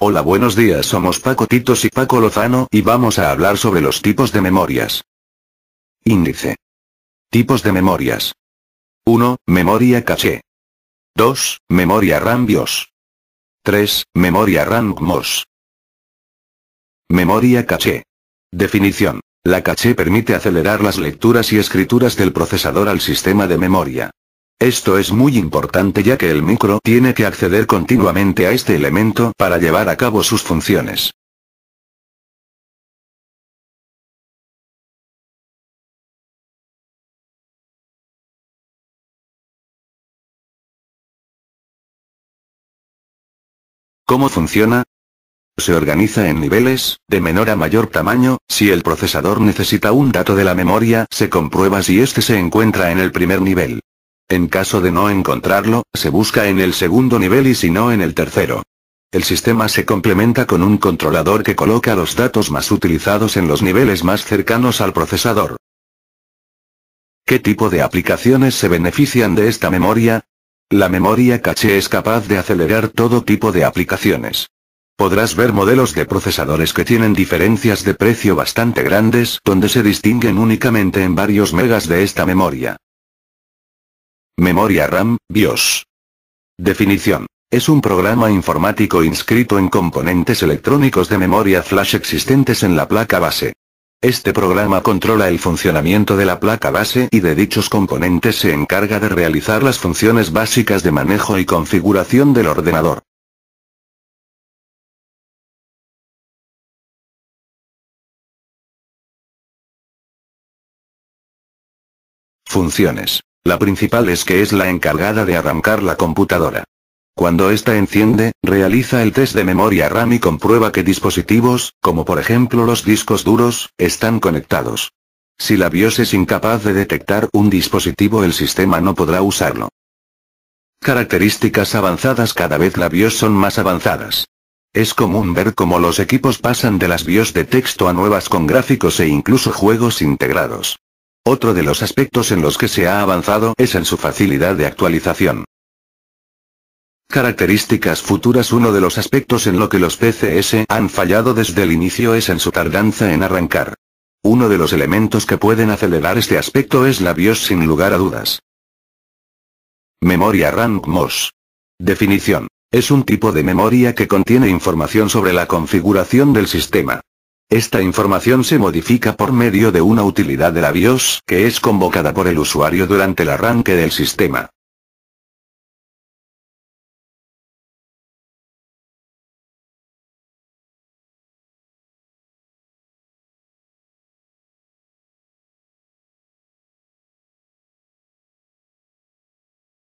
Hola buenos días somos Paco Titos y Paco Lozano y vamos a hablar sobre los tipos de memorias. Índice. Tipos de memorias. 1. Memoria caché. 2. Memoria RAM BIOS. 3. Memoria RAM MOS. Memoria caché. Definición. La caché permite acelerar las lecturas y escrituras del procesador al sistema de memoria. Esto es muy importante ya que el micro tiene que acceder continuamente a este elemento para llevar a cabo sus funciones. ¿Cómo funciona? Se organiza en niveles, de menor a mayor tamaño, si el procesador necesita un dato de la memoria, se comprueba si este se encuentra en el primer nivel. En caso de no encontrarlo, se busca en el segundo nivel y si no en el tercero. El sistema se complementa con un controlador que coloca los datos más utilizados en los niveles más cercanos al procesador. ¿Qué tipo de aplicaciones se benefician de esta memoria? La memoria caché es capaz de acelerar todo tipo de aplicaciones. Podrás ver modelos de procesadores que tienen diferencias de precio bastante grandes, donde se distinguen únicamente en varios megas de esta memoria. Memoria RAM, BIOS. Definición. Es un programa informático inscrito en componentes electrónicos de memoria flash existentes en la placa base. Este programa controla el funcionamiento de la placa base y de dichos componentes se encarga de realizar las funciones básicas de manejo y configuración del ordenador. Funciones. La principal es que es la encargada de arrancar la computadora. Cuando esta enciende, realiza el test de memoria RAM y comprueba que dispositivos, como por ejemplo los discos duros, están conectados. Si la BIOS es incapaz de detectar un dispositivo el sistema no podrá usarlo. Características avanzadas Cada vez la BIOS son más avanzadas. Es común ver cómo los equipos pasan de las BIOS de texto a nuevas con gráficos e incluso juegos integrados. Otro de los aspectos en los que se ha avanzado es en su facilidad de actualización. Características futuras Uno de los aspectos en lo que los PCS han fallado desde el inicio es en su tardanza en arrancar. Uno de los elementos que pueden acelerar este aspecto es la BIOS sin lugar a dudas. Memoria RAM MOS. Definición. Es un tipo de memoria que contiene información sobre la configuración del sistema. Esta información se modifica por medio de una utilidad de la BIOS que es convocada por el usuario durante el arranque del sistema.